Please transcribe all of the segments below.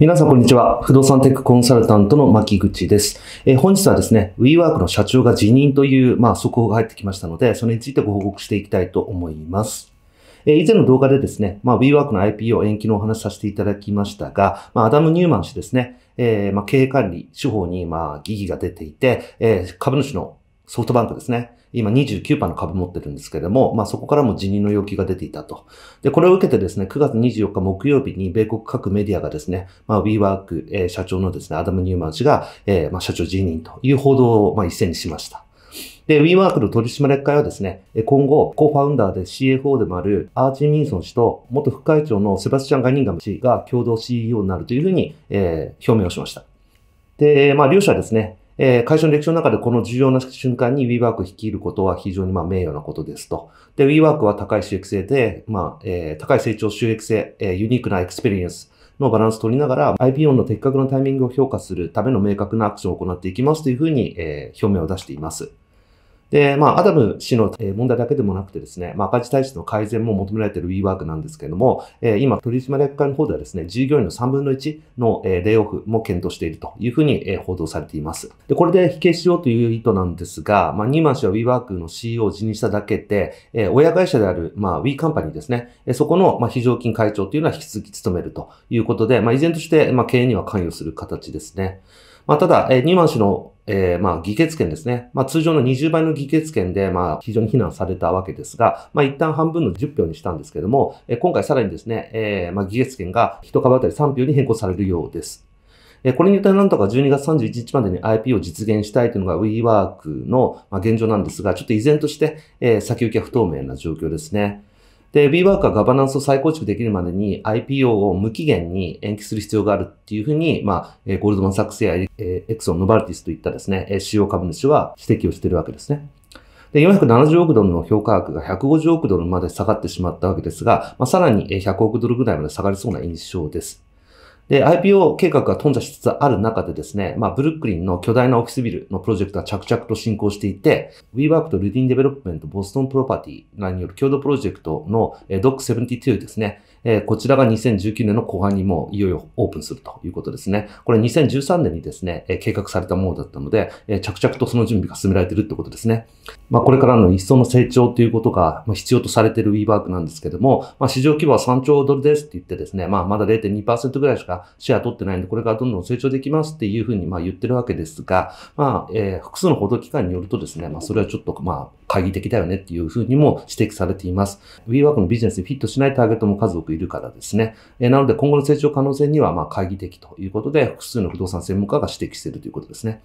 皆さん、こんにちは。不動産テックコンサルタントの牧口です。えー、本日はですね、WeWork の社長が辞任という、まあ、速報が入ってきましたので、それについてご報告していきたいと思います。え以前の動画でですね、まあ、WeWork の IPO 延期のお話させていただきましたが、まあ、アダム・ニューマン氏ですね、えー、まあ、経営管理手法に、まあ、疑義が出ていて、えー、株主のソフトバンクですね。今29%の株持ってるんですけれども、まあそこからも辞任の要求が出ていたと。で、これを受けてですね、9月24日木曜日に米国各メディアがですね、まあ WeWork、えー、社長のですね、アダム・ニューマン氏が、えー、まあ社長辞任という報道を、まあ、一斉にしました。で、WeWork の取締役会はですね、今後、コーファウンダーで CFO でもあるアーチミンソン氏と元副会長のセバスチャン・ガニンガム氏が共同 CEO になるというふうに、えー、表明をしました。で、まあ両者ですね、えー、会社の歴史の中でこの重要な瞬間に WeWork を率いることは非常にまあ名誉なことですと。で、WeWork は高い収益性で、まあ、えー、高い成長収益性、えー、ユニークなエクスペリエンス、のバランスを取りながら IPO の的確なタイミングを評価するための明確なアクションを行っていきますというふうに、えー、表明を出しています。で、まあ、アダム氏の問題だけでもなくてですね、まあ、赤字体質の改善も求められている WeWork なんですけれども、えー、今、取締役会の方ではですね、従業員の3分の1のレイオフも検討しているというふうに報道されています。で、これで否定しようという意図なんですが、まあ、ニーマン氏は WeWork の CEO を辞任しただけで、えー、親会社である、まあ、WeCompany ですね、そこの、まあ、非常勤会長というのは引き続き務めるということで、まあ、依然として、まあ、経営には関与する形ですね。まあ、ただ、えー、ニーマン氏のえー、まあ、議決権ですね。まあ、通常の20倍の議決権で、まあ、非常に非難されたわけですが、まあ、一旦半分の10票にしたんですけども、えー、今回さらにですね、えー、まあ、議決権が1株当たり3票に変更されるようです。えー、これによってなんとか12月31日までに IP を実現したいというのが WeWork の、まあ、現状なんですが、ちょっと依然として、えー、先行きは不透明な状況ですね。で、B ワークはガバナンスを再構築できるまでに IPO を無期限に延期する必要があるっていうふうに、まあ、ゴールドマン・サックスやエクソン・ノバルティスといったですね、主要株主は指摘をしているわけですね。で、470億ドルの評価額が150億ドルまで下がってしまったわけですが、まあ、さらに100億ドルぐらいまで下がりそうな印象です。で、IPO 計画が頓挫しつつある中でですね、まあ、ブルックリンの巨大なオフィスビルのプロジェクトは着々と進行していて、WeWork とルディンデベロップメントボストンプロパティによる共同プロジェクトの DOC72 ですね、えー、こちらが2019年の後半にもいよいよオープンするということですね。これ2013年にですね、え計画されたものだったので、え着々とその準備が進められているってことですね。まあ、これからの一層の成長ということが必要とされている w e ーバークなんですけども、まあ、市場規模は3兆ドルですって言ってですね、まあ、まだ0.2%ぐらいしかシェア取ってないんで、これからどんどん成長できますっていうふうにまあ言ってるわけですが、まあ、えー、複数の報道機関によるとですね、まあ、それはちょっとまあ、懐疑的だよねっていうふうにも指摘されています。WeWork のビジネスにフィットしないターゲットも数多くいるからですね。えなので今後の成長可能性にはま懐疑的ということで、複数の不動産専門家が指摘しているということですね。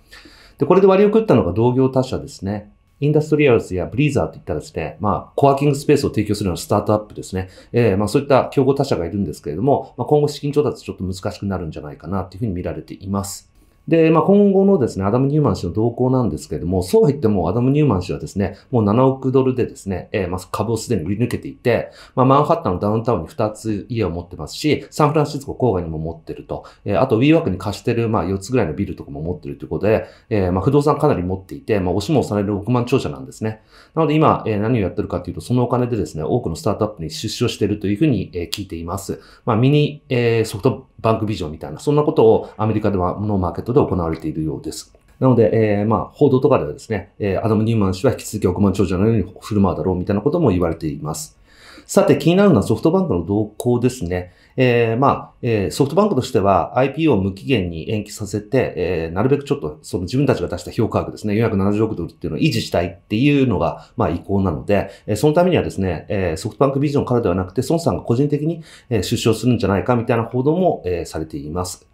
で、これで割り送ったのが同業他社ですね。インダストリアルズやブリーザーといったですね、まあ、コワーキングスペースを提供するようなスタートアップですね。えー、まあ、そういった競合他社がいるんですけれども、まあ、今後資金調達ちょっと難しくなるんじゃないかなっていうふうに見られています。で、まあ、今後のですね、アダム・ニューマン氏の動向なんですけれども、そうは言っても、アダム・ニューマン氏はですね、もう7億ドルでですね、えー、まあ、株をすでに売り抜けていて、まあ、マンハッタンのダウンタウンに2つ家を持ってますし、サンフランシスコ郊外にも持ってると、えー、あとウィーワークに貸してる、まあ、4つぐらいのビルとかも持ってるということで、えー、まあ、不動産かなり持っていて、まあ、押しも押される億万長者なんですね。なので今、えー、何をやってるかというと、そのお金でですね、多くのスタートアップに出資をしているというふうに、えー、聞いています。まあ、ミニ、えー、ソフト、バンクビジョンみたいな、そんなことをアメリカでは、のマーケットで行われているようです。なので、えー、まあ、報道とかではですね、えー、アダム・ニューマン氏は引き続き億万長者のように振る舞うだろうみたいなことも言われています。さて、気になるのはソフトバンクの動向ですね。えー、まあ、えー、ソフトバンクとしては IPO を無期限に延期させて、えー、なるべくちょっとその自分たちが出した評価額ですね、470億ドルっていうのを維持したいっていうのが、まあ意向なので、えー、そのためにはですね、えー、ソフトバンクビジョンからではなくて、孫さんが個人的に出資をするんじゃないかみたいな報道も、えー、されています。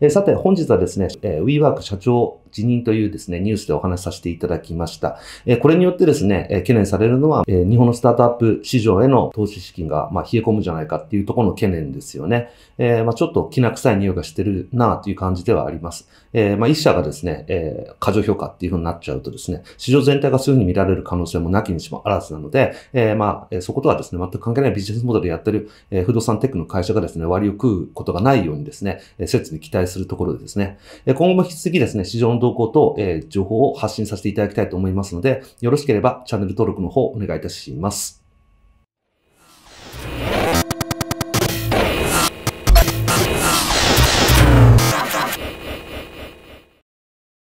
えー、さて、本日はですね、えー、WeWork 社長辞任というですね、ニュースでお話しさせていただきました。えこれによってですね、え懸念されるのは、え日本のスタートアップ市場への投資資金が、ま冷え込むじゃないかっていうところの懸念ですよね。えまちょっときな臭い匂いがしてるなという感じではあります。えまあ、社がですね、え過剰評価っていうふうになっちゃうとですね、市場全体がそういうふうに見られる可能性もなきにしもあらずなので、えまあ、そことはですね、全く関係ないビジネスモデルやってる、え不動産テックの会社がですね、割を食うことがないようにですね、え設に期待するところでですね、今後も引き続きですね、市場の動向と、えー、情報を発信させていただきたいと思いますので、よろしければチャンネル登録の方お願いいたします。